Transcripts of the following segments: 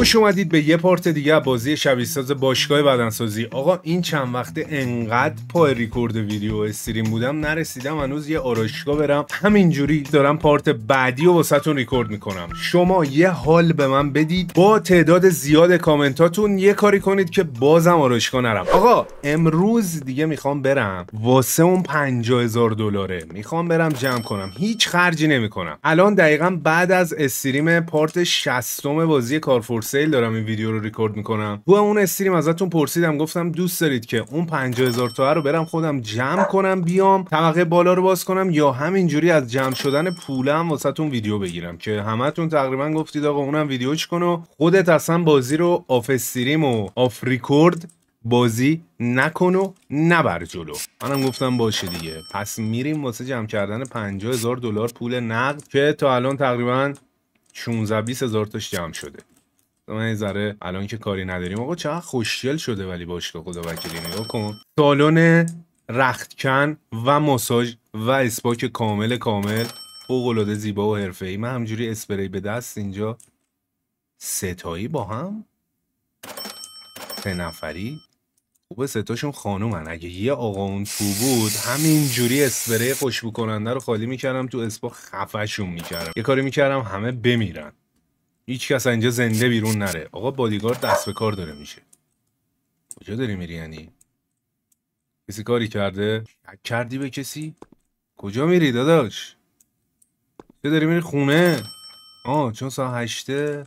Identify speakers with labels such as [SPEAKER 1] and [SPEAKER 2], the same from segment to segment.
[SPEAKER 1] خوش اومدید به یه پارت دیگه بازی شبیه‌ساز باشگاه بدنسازی آقا این چند وقته انقدر پای ریکورد ویدیو استریم بودم نرسیدم هنوز یه آرایشگاه برم همینجوری دارم پارت بعدی و واسهتون ریکورد میکنم شما یه حال به من بدید با تعداد زیاد کامنتاتون یه کاری کنید که بازم آرایشگاه نرم آقا امروز دیگه میخوام برم واسه اون 50000 دلاره میخوام برم جمع کنم هیچ خرجی نمیکنم الان دقیقا بعد از استریم پارت 60 بازی کارفور سیل دارم این ویدیو رو ریکورد میکنم تو اون استریم ازتون پرسیدم گفتم دوست دارید که اون 50000 تومن رو برم خودم جمع کنم بیام طبقه بالا رو باز کنم یا همینجوری از جمع شدن پولم واسهتون ویدیو بگیرم که همتون تقریبا گفتید آقا اونم ویدیو چیکونو خودت اصلا بازی رو آف استریم و آف ریکورد بازی نکن و نبر جلو منم گفتم باشه دیگه پس میریم واسه جمع کردن 50000 دلار پول نقد که تا الان تقریبا 16 20000 هزار تاش جمع شده من ذره الان که کاری نداریم آقا چقدر خوشگل شده ولی باشگاه خدا وکیلی نگاه کن سالن رختکن و ماساژ و اسپاک کامل کامل فوقالعاده زیبا و ای من همجوری اسپری به دست اینجا ستایی با هم سه نفری خوبه ستاشون هن اگه یه آقا اون تو بود همینجوری اسپری خوشبو کننده رو خالی میکردم تو اسپا خفشون میکردم یه کاری میکردم همه بمیرن هیچ کس اینجا زنده بیرون نره آقا بادیگار دست به کار داره میشه کجا داری میری یعنی کسی کاری کرده کردی به کسی کجا میری داداش چه داری میری خونه آه چون ساعت هشته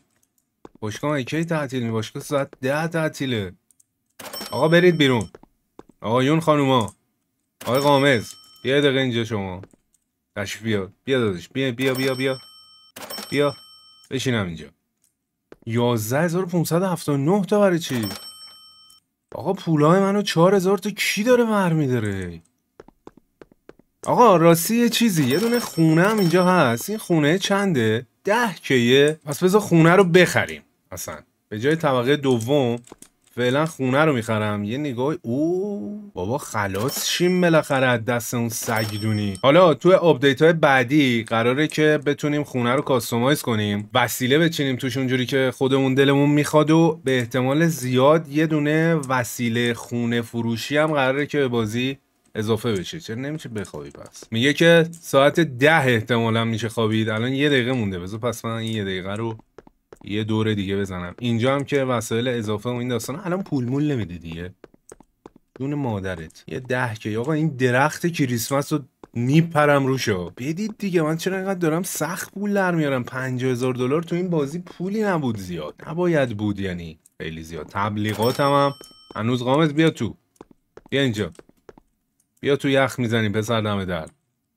[SPEAKER 1] باشگاه کی تعطیل می باشگاه ساعت ده تعطیله آقا برید بیرون آقایون خانوما آقای قامز بیا دقیقه اینجا شما تشریف بیا بیا بیا بیا بیا بیا بیا بشینم اینجا 11579 تا برای چی آقا پولای منو 4000 تا کی داره برمی داره آقا راستی یه چیزی یه دونه خونه هم اینجا هست این خونه چنده ده کیه پس بذار خونه رو بخریم اصلا به جای طبقه دوم فعلا خونه رو میخرم یه نگاه او بابا خلاص شیم بالاخره از دست اون سگدونی حالا تو آپدیت های بعدی قراره که بتونیم خونه رو کاستومایز کنیم وسیله بچینیم توش اونجوری که خودمون دلمون میخواد و به احتمال زیاد یه دونه وسیله خونه فروشی هم قراره که به بازی اضافه بشه چرا نمیشه بخوابی پس میگه که ساعت ده احتمالا میشه خوابید الان یه دقیقه مونده بذار پس من این یه دقیقه رو یه دور دیگه بزنم اینجا هم که وسایل اضافه و این داستان الان پول مول نمیده دیگه دون مادرت یه ده که آقا این درخت کریسمس رو میپرم روشو بدید دیگه من چرا انقدر دارم سخت پول در میارم هزار دلار تو این بازی پولی نبود زیاد نباید بود یعنی خیلی زیاد تبلیغاتم هم هنوز قامت بیا تو بیا اینجا بیا تو یخ میزنی. پسر دم درد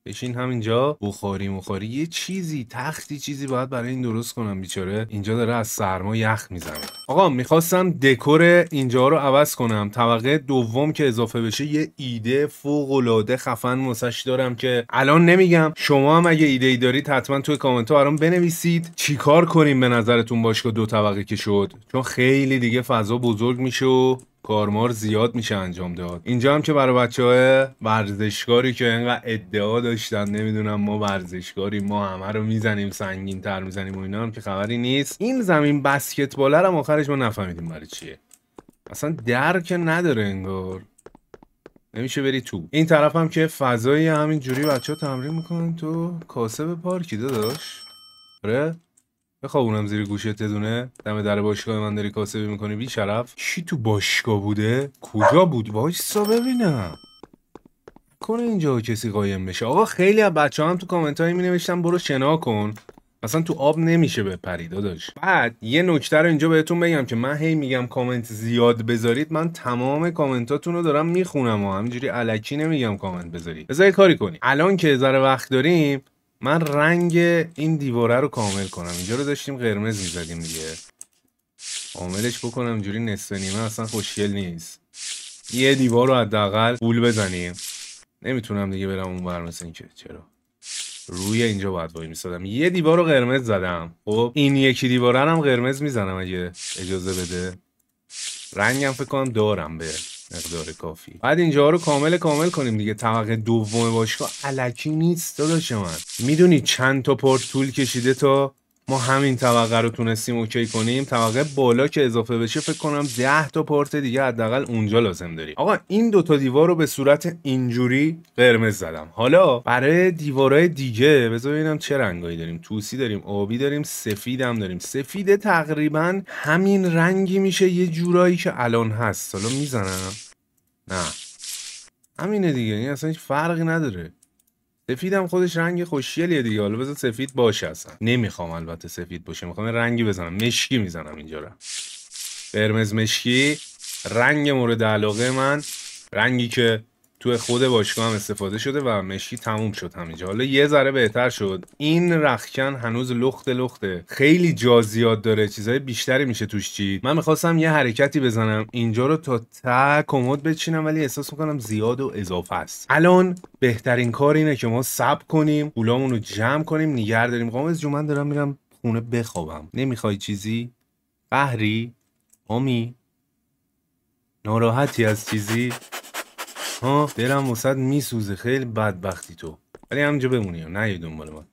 [SPEAKER 1] بشین همینجا بخاری مخوری یه چیزی تختی چیزی باید برای این درست کنم بیچاره اینجا داره از سرما یخ میزنه آقا میخواستم دکور اینجا رو عوض کنم طبقه دوم که اضافه بشه یه ایده فوق العاده خفن مسش دارم که الان نمیگم شما هم اگه ایده ای دارید حتما توی کامنت ها برام بنویسید چیکار کنیم به نظرتون باشگاه دو طبقه که شد چون خیلی دیگه فضا بزرگ میشه کارمار زیاد میشه انجام داد اینجا هم که برای بچه های ورزشکاری که انقدر ادعا داشتن نمیدونم ما ورزشکاری ما همه رو میزنیم سنگین تر میزنیم و اینا هم که خبری نیست این زمین بسکتبالر هم آخرش ما نفهمیدیم برای چیه اصلا درک نداره انگار نمیشه بری تو این طرف هم که فضایی همین جوری بچه ها تمرین میکنن تو کاسه به پارکی داداش آره؟ اونم زیر گوشت دونه دم در باشگاه من داری کاسبی میکنی بی شرف چی تو باشگاه بوده کجا بود وایسا ببینم کنه اینجا کسی قایم بشه آقا خیلی از بچه هم تو کامنت هایی می نوشتم برو شنا کن اصلا تو آب نمیشه بپرید داداش بعد یه نکته رو اینجا بهتون بگم که من هی میگم کامنت زیاد بذارید من تمام کامنتاتون رو دارم میخونم و همینجوری علکی نمیگم کامنت بذارید بذارید کاری کنی. الان که ذره وقت داریم من رنگ این دیواره رو کامل کنم اینجا رو داشتیم قرمز میزدیم دیگه عاملش بکنم جوری نصف نیمه اصلا خوشگل نیست یه دیوار رو حداقل پول بزنیم نمیتونم دیگه برم اون بر مثل اینکه چرا روی اینجا باید وای میسادم یه دیوار رو قرمز زدم خب این یکی دیواره هم قرمز میزنم اگه اجازه بده رنگم فکر کنم دارم به مقدار کافی بعد اینجا رو کامل کامل کنیم دیگه طبقه دوم باشگاه علکی نیست داداش من میدونی چند تا پارت طول کشیده تا ما همین طبقه رو تونستیم اوکی کنیم طبقه بالا که اضافه بشه فکر کنم 10 تا پورت دیگه حداقل اونجا لازم داریم آقا این دوتا دیوار رو به صورت اینجوری قرمز زدم حالا برای دیوارهای دیگه بذار ببینم چه رنگایی داریم توسی داریم آبی داریم سفید هم داریم سفید تقریبا همین رنگی میشه یه جورایی که الان هست حالا میزنم نه همینه دیگه این یعنی اصلا هیچ فرقی نداره سفیدم خودش رنگ خوشیلیه دیگه حالا بذار سفید باشه اصلا نمیخوام البته سفید باشه میخوام رنگی بزنم مشکی میزنم اینجا رو قرمز مشکی رنگ مورد علاقه من رنگی که تو خود باشگاه هم استفاده شده و مشی تموم شد همینجا حالا یه ذره بهتر شد این رخکن هنوز لخت لخته خیلی جا زیاد داره چیزهای بیشتری میشه توش چید من میخواستم یه حرکتی بزنم اینجا رو تا تا کمد بچینم ولی احساس میکنم زیاد و اضافه است الان بهترین کار اینه که ما سب کنیم پولامون رو جمع کنیم نگر داریم قامز جو من دارم میرم خونه بخوابم نمیخوای چیزی قهری آمی ناراحتی از چیزی ها دلم وسط میسوزه خیلی بدبختی تو ولی همینجا بمونی نه یه دنبال من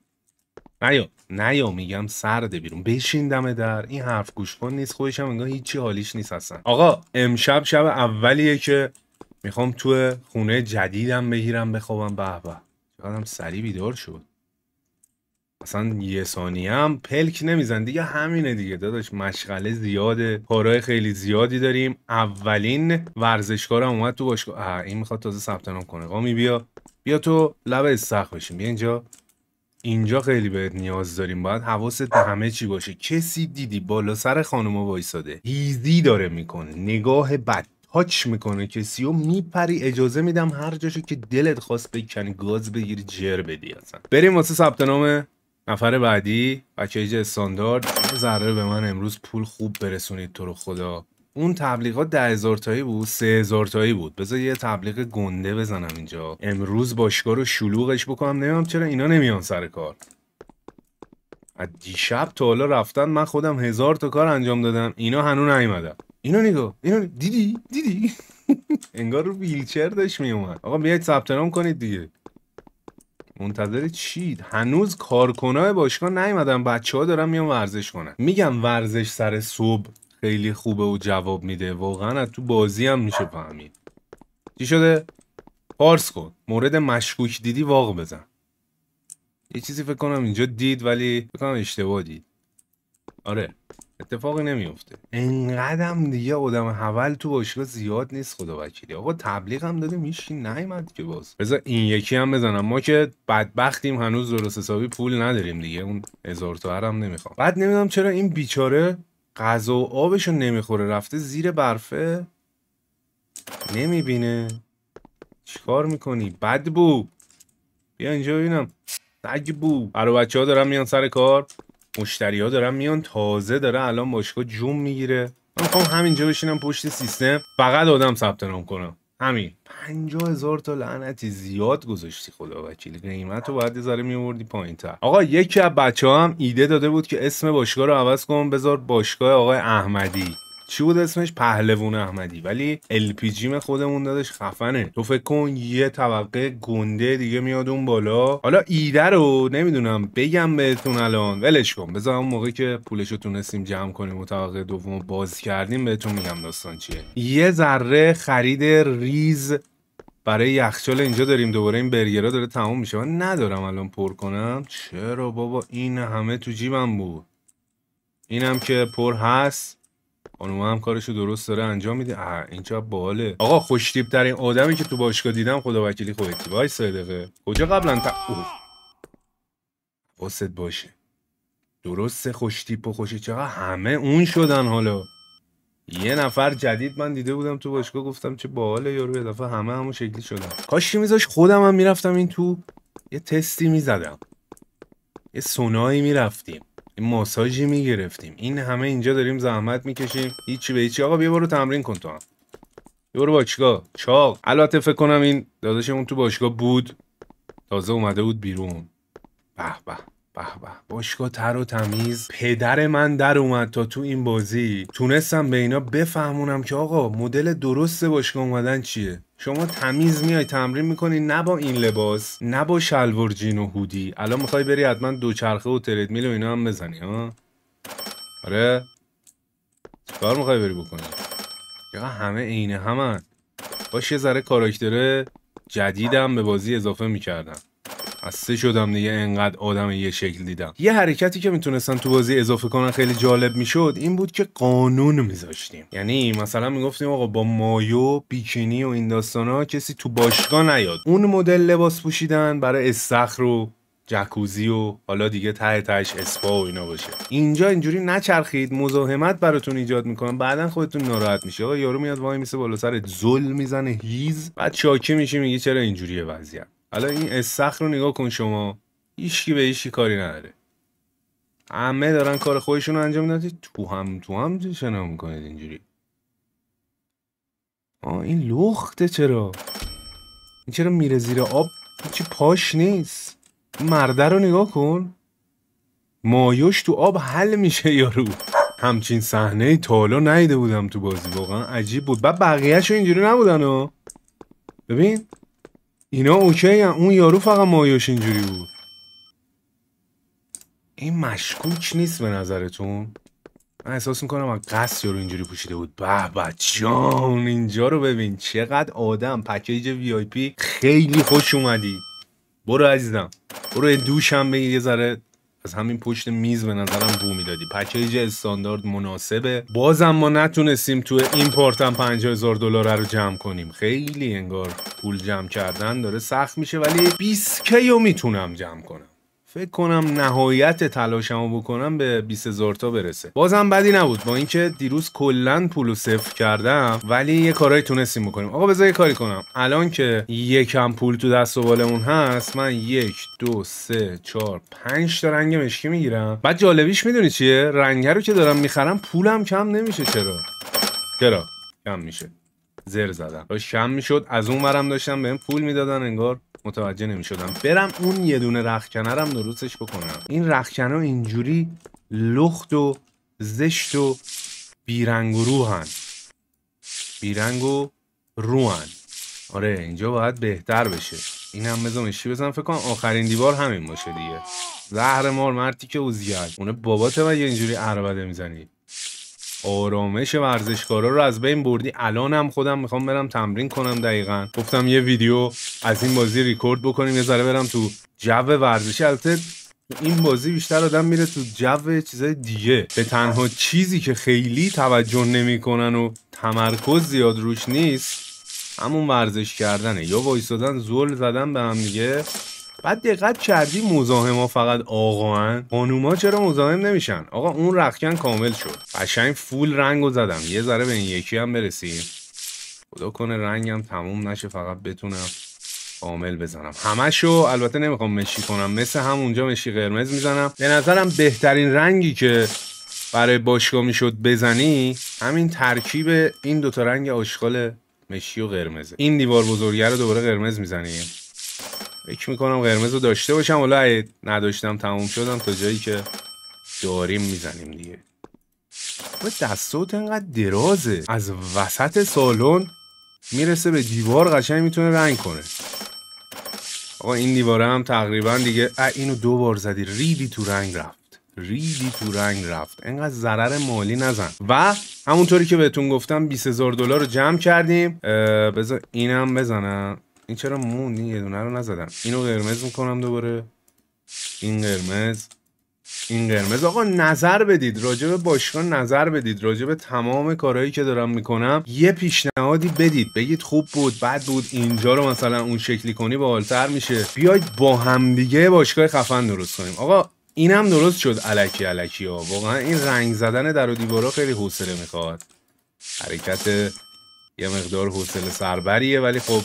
[SPEAKER 1] نیا نیا میگم سرده بیرون بشین دم در این حرف گوش کن نیست خودشم هم هیچی حالیش نیست اصلا آقا امشب شب اولیه که میخوام تو خونه جدیدم بگیرم بخوابم به به چقدرم سری بیدار شد اصلا یه ثانیه هم پلک نمیزن دیگه همینه دیگه داداش مشغله زیاده کارهای خیلی زیادی داریم اولین ورزشکار هم اومد تو باشگاه این میخواد تازه ثبت نام کنه قامی بیا بیا تو لبه استخ بشیم بیا اینجا اینجا خیلی بهت نیاز داریم باید حواست به همه چی باشه کسی دیدی بالا سر خانوما وایساده هیزی داره میکنه نگاه بد هاچ میکنه کسی و میپری اجازه میدم هر جاشو که دلت خواست بکنی گاز بگیری جر بدی اصلا بریم واسه ثبت نام نفر بعدی پکیج استاندارد ذره به من امروز پول خوب برسونید تو رو خدا اون تبلیغات ده هزار تایی بود سه هزار تایی بود بذار یه تبلیغ گنده بزنم اینجا امروز باشگاه رو شلوغش بکنم نمیم چرا اینا نمیان سر کار از دیشب تا حالا رفتن من خودم هزار تا کار انجام دادم اینا هنون نیومدن اینا نگاه اینا دیدی دیدی انگار رو ویلچر داشت میومد آقا بیاید ثبت نام کنید دیگه منتظر چید هنوز کارکنای باشگاه نیومدن بچه ها دارن میان ورزش کنن میگم ورزش سر صبح خیلی خوبه و جواب میده واقعا از تو بازی هم میشه فهمید چی شده پارس کن مورد مشکوک دیدی واقع بزن یه چیزی فکر کنم اینجا دید ولی فکر کنم اشتباه دید آره اتفاقی نمیفته انقدرم دیگه آدم حول تو باشگاه زیاد نیست خدا وکیلی آقا تبلیغ هم داده میشین نیومد که باز بذار این یکی هم بزنم ما که بدبختیم هنوز درست حسابی پول نداریم دیگه اون هزار تو هم نمیخوام بعد نمیدونم چرا این بیچاره غذا و آبشو نمیخوره رفته زیر برفه نمیبینه چیکار میکنی بد بو بیا اینجا ببینم سگ بو برای بچه ها دارم میان سر کار مشتری ها دارن میان تازه داره الان باشگاه جون میگیره من میخوام همینجا بشینم پشت سیستم فقط آدم ثبت نام کنم همین پنجا هزار تا لعنتی زیاد گذاشتی خدا وکیل قیمت رو باید ذره میوردی پایین تر آقا یکی از بچه هم ایده داده بود که اسم باشگاه رو عوض کن بذار باشگاه آقای احمدی چی بود اسمش پهلوون احمدی ولی الپیجیم خودمون دادش خفنه تو فکر کن یه طبقه گنده دیگه میاد اون بالا حالا ایده رو نمیدونم بگم بهتون الان ولش کن بذار اون که پولش رو تونستیم جمع کنیم و طبقه دوم باز کردیم بهتون میگم داستان چیه یه ذره خرید ریز برای یخچال اینجا داریم دوباره این برگرا داره تموم میشه من ندارم الان پر کنم چرا بابا این همه تو جیبم بود اینم که پر هست خانوما هم کارشو درست داره انجام میده اینجا باله آقا خوشتیب ترین آدمی که تو باشگاه دیدم خدا وکیلی خودتی وای صدقه کجا قبلا تا اوه باشه درست خوشتیب و خوشی چقدر همه اون شدن حالا یه نفر جدید من دیده بودم تو باشگاه گفتم چه باله یارو یه دفعه همه همون شکلی شدن کاش میذاش خودم هم میرفتم این تو یه تستی میزدم یه سونایی میرفتیم ماساژی میگرفتیم این همه اینجا داریم زحمت میکشیم هیچی به هیچی آقا بیا برو تمرین کن تو هم بیا برو باشگاه چاق البته فکر کنم این داداشمون تو باشگاه بود تازه اومده بود بیرون به به به به باشگاه تر و تمیز پدر من در اومد تا تو این بازی تونستم به اینا بفهمونم که آقا مدل درست باشگاه اومدن چیه شما تمیز میای تمرین میکنی نه با این لباس نه با شلوار جین و هودی الان میخوای بری حتما دوچرخه و تردمیل و اینا هم بزنی ها آره چیکار میخوای بری بکنی یا همه عین همن باش یه ذره کاراکتر جدیدم به بازی اضافه میکردم خسته شدم دیگه انقدر آدم یه شکل دیدم یه حرکتی که میتونستن تو بازی اضافه کنن خیلی جالب میشد این بود که قانون میذاشتیم یعنی مثلا میگفتیم آقا با مایو بیکینی و این ها کسی تو باشگاه نیاد اون مدل لباس پوشیدن برای استخر و جکوزی و حالا دیگه ته تهش اسپا و اینا باشه اینجا اینجوری نچرخید مزاحمت براتون ایجاد میکنه. بعدا خودتون ناراحت میشه آقا یارو میاد وای میسه بالا سر زل میزنه هیز بعد شاکی میشی میگه چرا اینجوریه وضعیت حالا این استخر رو نگاه کن شما هیچکی به ایشکی کاری نداره همه دارن کار خودشون رو انجام میدن تو هم تو هم شنا میکنید اینجوری آه این لخته چرا این چرا میره زیر آب هیچی پاش نیست مرده رو نگاه کن مایوش تو آب حل میشه یارو همچین صحنه ای حالا نیده بودم تو بازی واقعا عجیب بود بعد بقیهش اینجوری نبودن و ببین اینا اوکی اون یارو فقط مایوش اینجوری بود این مشکوک نیست به نظرتون من احساس میکنم از قصد یارو اینجوری پوشیده بود به جان اینجا رو ببین چقدر آدم پکیج وی آی پی خیلی خوش اومدی برو عزیزم برو دوش هم بگیر یه ذره از همین پشت میز به نظرم بو میدادی پکیج استاندارد مناسبه بازم ما نتونستیم تو این پارتم هزار دلار رو جمع کنیم خیلی انگار پول جمع کردن داره سخت میشه ولی 20 کیو میتونم جمع کنم فکر کنم نهایت تلاشمو بکنم به 20000 تا برسه بازم بدی نبود با اینکه دیروز کلا پولو صفر کردم ولی یه کارای تونستیم بکنیم آقا بذار یه کاری کنم الان که یکم پول تو دست و بالمون هست من یک دو سه چهار پنج تا رنگ مشکی میگیرم بعد جالبیش میدونی چیه رنگه رو که دارم میخرم پولم کم نمیشه چرا چرا کم میشه زر زدم کم میشد از اون داشتم بهم پول میدادن انگار متوجه نمیشدم برم اون یه دونه رخکنه رم درستش بکنم این رخکنه اینجوری لخت و زشت و بیرنگ و روحن بیرنگ و روحن آره اینجا باید بهتر بشه این هم بزن بزن فکر کنم آخرین دیوار همین باشه دیگه زهر مار مرتی که زیاد اونه بابات و یه اینجوری عربده میزنید آرامش ورزشکارا رو از بین بردی الانم خودم میخوام برم تمرین کنم دقیقا گفتم یه ویدیو از این بازی ریکورد بکنیم یه ذره برم تو جو ورزشی البته این بازی بیشتر آدم میره تو جو چیزای دیگه به تنها چیزی که خیلی توجه نمیکنن و تمرکز زیاد روش نیست همون ورزش کردنه یا وایستادن زل زدن به هم دیگه بعد دقت کردی ها فقط آقا خانوم ها چرا مزاحم نمیشن آقا اون رخکن کامل شد قشنگ فول رنگ و زدم یه ذره به این یکی هم برسیم خدا کنه رنگم تموم نشه فقط بتونم کامل بزنم همشو البته نمیخوام مشی کنم مثل همونجا مشی قرمز میزنم به نظرم بهترین رنگی که برای باشگاه میشد بزنی همین ترکیب این دوتا رنگ آشغال مشی و قرمزه این دیوار بزرگه رو دوباره قرمز میزنیم فکر میکنم قرمز رو داشته باشم حالا نداشتم تموم شدم تا جایی که داریم میزنیم دیگه خب، دستوت انقدر درازه از وسط سالن میرسه به دیوار قشنگ میتونه رنگ کنه آقا این دیواره هم تقریبا دیگه اینو دو بار زدی ریدی تو رنگ رفت ریدی تو رنگ رفت انقدر ضرر مالی نزن و همونطوری که بهتون گفتم 20000 دلار رو جمع کردیم بذار اینم بزنم این چرا موند یه دونه رو نزدم اینو قرمز میکنم دوباره این قرمز این قرمز آقا نظر بدید راجب باشگاه نظر بدید راجب تمام کارهایی که دارم میکنم یه پیشنهادی بدید بگید خوب بود بد بود اینجا رو مثلا اون شکلی کنی حالتر میشه بیاید با همدیگه باشگاه خفن درست کنیم آقا اینم درست شد علکی علکی ها واقعا این رنگ زدن در و خیلی حوصله میخواد حرکت یه مقدار حوصله سربریه ولی خب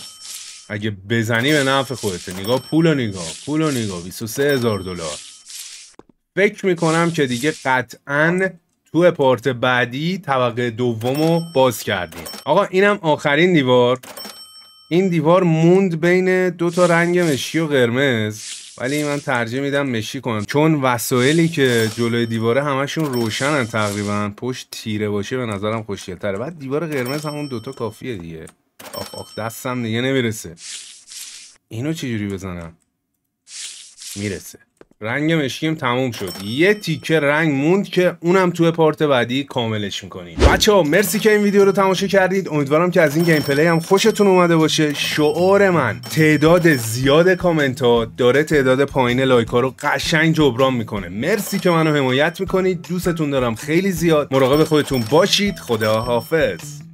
[SPEAKER 1] اگه بزنی به نفع خودته نگاه پول و نگاه پول و نگاه 23 هزار دلار فکر میکنم که دیگه قطعا تو پارت بعدی طبقه دومو باز کردیم آقا اینم آخرین دیوار این دیوار موند بین دو تا رنگ مشی و قرمز ولی من ترجیح میدم مشی کنم چون وسایلی که جلوی دیواره همشون روشنن تقریبا پشت تیره باشه به نظرم تره بعد دیوار قرمز همون دوتا کافیه دیگه آخ آخ دستم دیگه نمیرسه اینو جوری بزنم میرسه رنگ مشکیم تموم شد یه تیکه رنگ موند که اونم توی پارت بعدی کاملش میکنیم بچه ها مرسی که این ویدیو رو تماشا کردید امیدوارم که از این گیم پلی هم خوشتون اومده باشه شعار من تعداد زیاد کامنت ها داره تعداد پایین لایک ها رو قشنگ جبران میکنه مرسی که منو حمایت میکنید دوستتون دارم خیلی زیاد مراقب خودتون باشید خدا حافظ